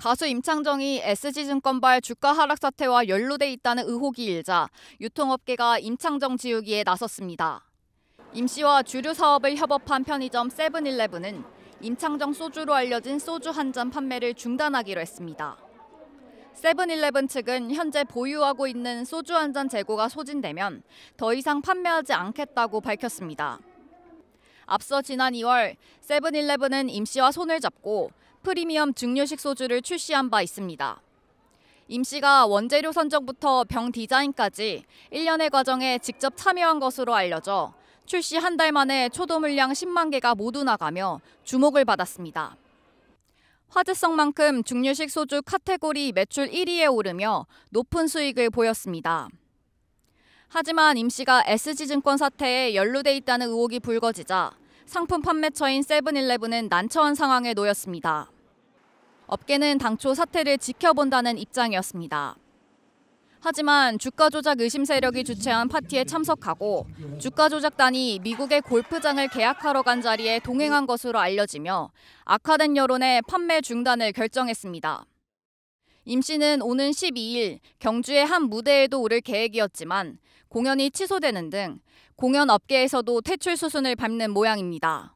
가수 임창정이 SG증권발 주가 하락 사태와 연루돼 있다는 의혹이 일자 유통업계가 임창정 지우기에 나섰습니다. 임 씨와 주류 사업을 협업한 편의점 세븐일레븐은 임창정 소주로 알려진 소주 한 잔 판매를 중단하기로 했습니다. 세븐일레븐 측은 현재 보유하고 있는 소주 한 잔 재고가 소진되면 더 이상 판매하지 않겠다고 밝혔습니다. 앞서 지난 2월 세븐일레븐은 임씨와 손을 잡고 프리미엄 증류식 소주를 출시한 바 있습니다. 임씨가 원재료 선정부터 병 디자인까지 1년의 과정에 직접 참여한 것으로 알려져 출시 한 달 만에 초도 물량 10만 개가 모두 나가며 주목을 받았습니다. 화제성만큼 중류식 소주 카테고리 매출 1위에 오르며 높은 수익을 보였습니다. 하지만 임 씨가 SG증권 사태에 연루돼 있다는 의혹이 불거지자 상품 판매처인 세븐일레븐은 난처한 상황에 놓였습니다. 업계는 당초 사태를 지켜본다는 입장이었습니다. 하지만 주가 조작 의심 세력이 주최한 파티에 참석하고 주가 조작단이 미국의 골프장을 계약하러 간 자리에 동행한 것으로 알려지며 악화된 여론에 판매 중단을 결정했습니다. 임 씨는 오는 12일 경주의 한 무대에도 오를 계획이었지만 공연이 취소되는 등 공연 업계에서도 퇴출 수순을 밟는 모양입니다.